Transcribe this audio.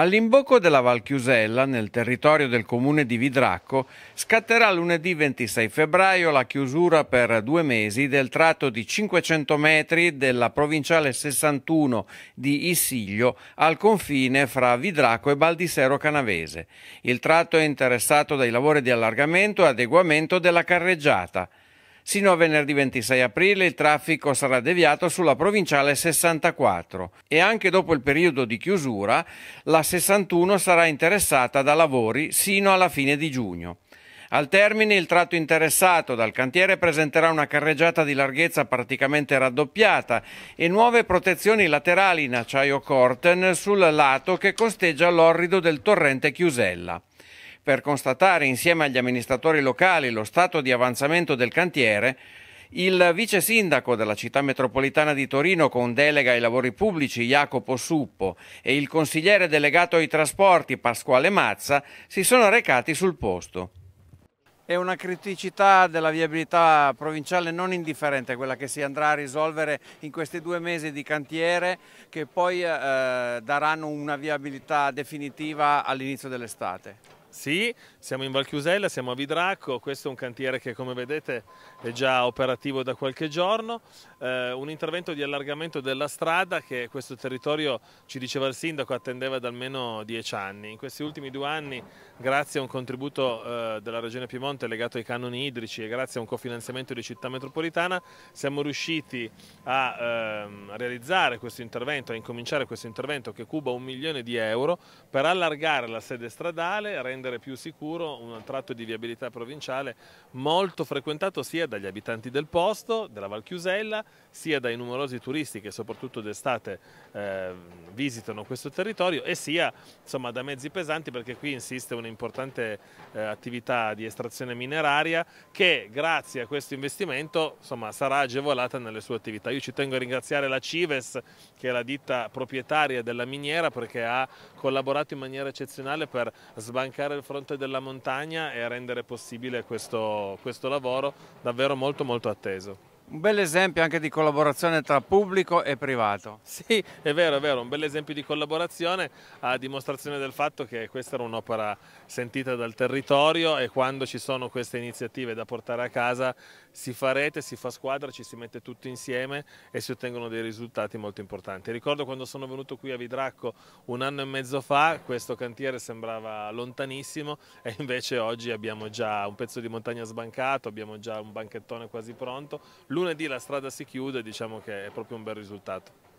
All'imbocco della Val Chiusella, nel territorio del comune di Vidracco, scatterà lunedì 26 febbraio la chiusura per due mesi del tratto di 500 metri della provinciale 61 di Issiglio al confine fra Vidracco e Baldisero Canavese. Il tratto è interessato dai lavori di allargamento e adeguamento della carreggiata. Sino a venerdì 26 aprile il traffico sarà deviato sulla provinciale 64 e anche dopo il periodo di chiusura la 61 sarà interessata da lavori sino alla fine di giugno. Al termine il tratto interessato dal cantiere presenterà una carreggiata di larghezza praticamente raddoppiata e nuove protezioni laterali in acciaio corten sul lato che costeggia l'orrido del torrente Chiusella per constatare insieme agli amministratori locali lo stato di avanzamento del cantiere, il vice sindaco della città metropolitana di Torino con delega ai lavori pubblici Jacopo Suppo e il consigliere delegato ai trasporti Pasquale Mazza si sono recati sul posto. È una criticità della viabilità provinciale non indifferente quella che si andrà a risolvere in questi due mesi di cantiere che poi eh, daranno una viabilità definitiva all'inizio dell'estate. Sì, siamo in Valchiusella, siamo a Vidracco, questo è un cantiere che come vedete è già operativo da qualche giorno, eh, un intervento di allargamento della strada che questo territorio, ci diceva il sindaco, attendeva da almeno dieci anni. In questi ultimi due anni, grazie a un contributo eh, della Regione Piemonte legato ai canoni idrici e grazie a un cofinanziamento di città metropolitana, siamo riusciti a, ehm, realizzare questo intervento, a incominciare questo intervento che cuba un milione di euro per allargare la sede stradale, rendere rendere più sicuro un tratto di viabilità provinciale molto frequentato sia dagli abitanti del posto, della Val Chiusella, sia dai numerosi turisti che soprattutto d'estate eh, visitano questo territorio e sia insomma, da mezzi pesanti perché qui insiste un'importante eh, attività di estrazione mineraria che grazie a questo investimento insomma, sarà agevolata nelle sue attività. Io ci tengo a ringraziare la Cives che è la ditta proprietaria della miniera perché ha collaborato in maniera eccezionale per sbancare allargare il fronte della montagna e a rendere possibile questo, questo lavoro davvero molto molto atteso. Un bel esempio anche di collaborazione tra pubblico e privato. Sì, è vero, è vero, un bel esempio di collaborazione a dimostrazione del fatto che questa era un'opera sentita dal territorio e quando ci sono queste iniziative da portare a casa si fa rete, si fa squadra, ci si mette tutti insieme e si ottengono dei risultati molto importanti. Ricordo quando sono venuto qui a Vidracco un anno e mezzo fa, questo cantiere sembrava lontanissimo e invece oggi abbiamo già un pezzo di montagna sbancato, abbiamo già un banchettone quasi pronto lunedì la strada si chiude, diciamo che è proprio un bel risultato.